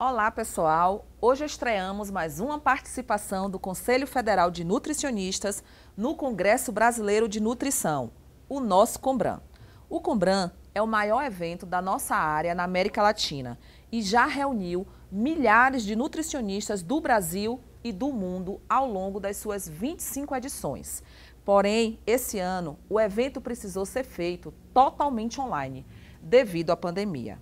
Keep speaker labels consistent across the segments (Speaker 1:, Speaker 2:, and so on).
Speaker 1: Olá, pessoal! Hoje estreamos mais uma participação do Conselho Federal de Nutricionistas no Congresso Brasileiro de Nutrição, o nosso Combran. O Combran é o maior evento da nossa área na América Latina e já reuniu milhares de nutricionistas do Brasil e do mundo ao longo das suas 25 edições. Porém, esse ano, o evento precisou ser feito totalmente online, devido à pandemia.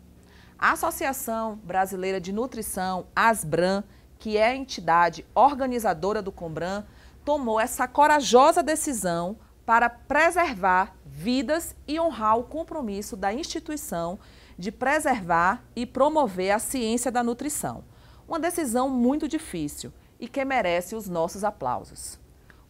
Speaker 1: A Associação Brasileira de Nutrição, ASBRAN, que é a entidade organizadora do Combran, tomou essa corajosa decisão para preservar vidas e honrar o compromisso da instituição de preservar e promover a ciência da nutrição. Uma decisão muito difícil e que merece os nossos aplausos.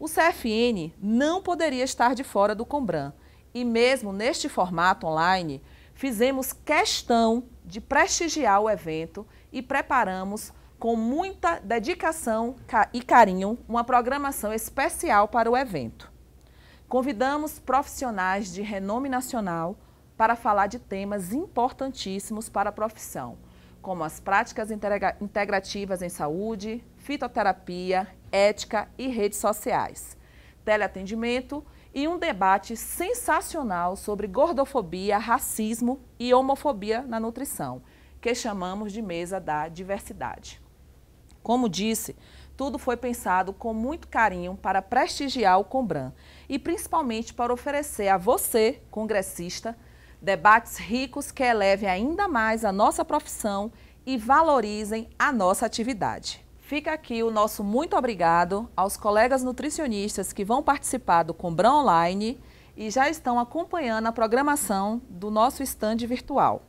Speaker 1: O CFN não poderia estar de fora do Combran e mesmo neste formato online, fizemos questão de prestigiar o evento e preparamos com muita dedicação e carinho uma programação especial para o evento. Convidamos profissionais de renome nacional para falar de temas importantíssimos para a profissão, como as práticas integrativas em saúde, fitoterapia, ética e redes sociais, teleatendimento e um debate sensacional sobre gordofobia, racismo e homofobia na nutrição, que chamamos de mesa da diversidade. Como disse, tudo foi pensado com muito carinho para prestigiar o Combran e principalmente para oferecer a você, congressista, debates ricos que elevem ainda mais a nossa profissão e valorizem a nossa atividade. Fica aqui o nosso muito obrigado aos colegas nutricionistas que vão participar do Combrão Online e já estão acompanhando a programação do nosso stand virtual.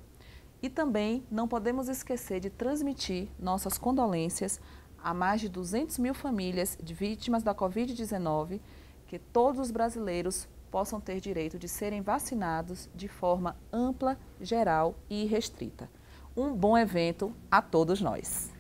Speaker 1: E também não podemos esquecer de transmitir nossas condolências a mais de 200 mil famílias de vítimas da Covid-19, que todos os brasileiros possam ter direito de serem vacinados de forma ampla, geral e restrita. Um bom evento a todos nós.